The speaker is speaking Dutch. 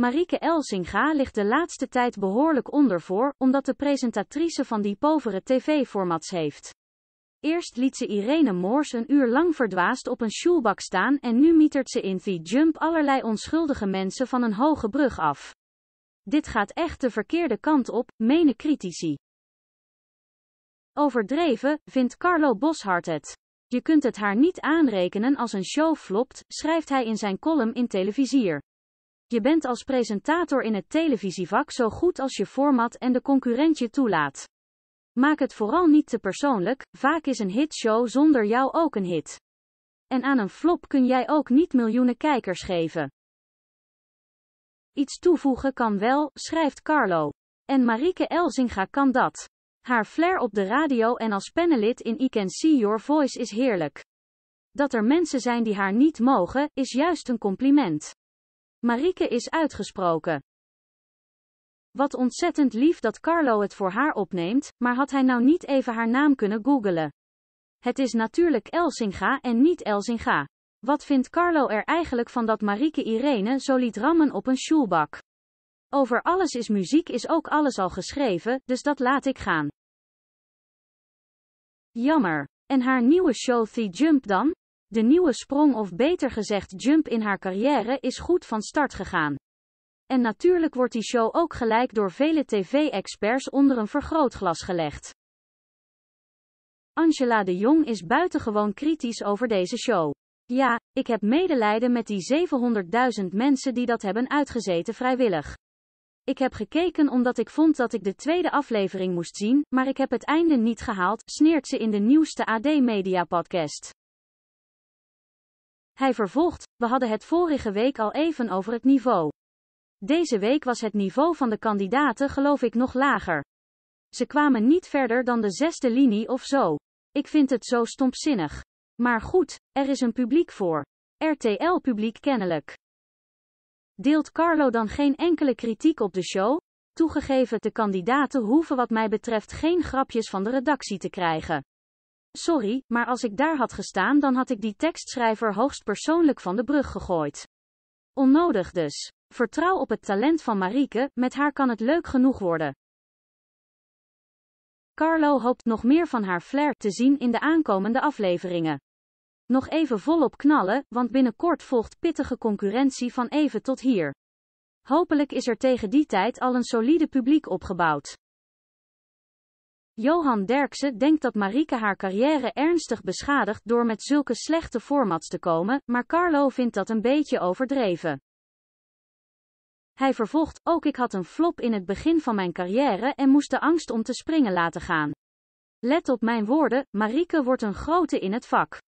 Marieke Elsinga ligt de laatste tijd behoorlijk onder voor, omdat de presentatrice van die povere tv-formats heeft. Eerst liet ze Irene Moors een uur lang verdwaasd op een shoelbak staan en nu mietert ze in The Jump allerlei onschuldige mensen van een hoge brug af. Dit gaat echt de verkeerde kant op, menen critici. Overdreven, vindt Carlo Boshart het. Je kunt het haar niet aanrekenen als een show flopt, schrijft hij in zijn column in Televisier. Je bent als presentator in het televisievak zo goed als je format en de concurrent je toelaat. Maak het vooral niet te persoonlijk, vaak is een hitshow zonder jou ook een hit. En aan een flop kun jij ook niet miljoenen kijkers geven. Iets toevoegen kan wel, schrijft Carlo. En Marike Elzinga kan dat. Haar flair op de radio en als panelid in I Can See Your Voice is heerlijk. Dat er mensen zijn die haar niet mogen, is juist een compliment. Marieke is uitgesproken. Wat ontzettend lief dat Carlo het voor haar opneemt, maar had hij nou niet even haar naam kunnen googelen? Het is natuurlijk Elsinga en niet Elsinga. Wat vindt Carlo er eigenlijk van dat Marieke Irene zo liet rammen op een schoelbak? Over alles is muziek is ook alles al geschreven, dus dat laat ik gaan. Jammer. En haar nieuwe show The Jump dan? De nieuwe sprong of beter gezegd jump in haar carrière is goed van start gegaan. En natuurlijk wordt die show ook gelijk door vele tv-experts onder een vergrootglas gelegd. Angela de Jong is buitengewoon kritisch over deze show. Ja, ik heb medelijden met die 700.000 mensen die dat hebben uitgezeten vrijwillig. Ik heb gekeken omdat ik vond dat ik de tweede aflevering moest zien, maar ik heb het einde niet gehaald, sneert ze in de nieuwste AD Media podcast. Hij vervolgt, we hadden het vorige week al even over het niveau. Deze week was het niveau van de kandidaten geloof ik nog lager. Ze kwamen niet verder dan de zesde linie of zo. Ik vind het zo stompzinnig. Maar goed, er is een publiek voor. RTL-publiek kennelijk. Deelt Carlo dan geen enkele kritiek op de show? Toegegeven, de kandidaten hoeven wat mij betreft geen grapjes van de redactie te krijgen. Sorry, maar als ik daar had gestaan dan had ik die tekstschrijver hoogst persoonlijk van de brug gegooid. Onnodig dus. Vertrouw op het talent van Marike, met haar kan het leuk genoeg worden. Carlo hoopt nog meer van haar flair te zien in de aankomende afleveringen. Nog even volop knallen, want binnenkort volgt pittige concurrentie van even tot hier. Hopelijk is er tegen die tijd al een solide publiek opgebouwd. Johan Derksen denkt dat Marike haar carrière ernstig beschadigt door met zulke slechte formats te komen, maar Carlo vindt dat een beetje overdreven. Hij vervolgt, ook ik had een flop in het begin van mijn carrière en moest de angst om te springen laten gaan. Let op mijn woorden, Marike wordt een grote in het vak.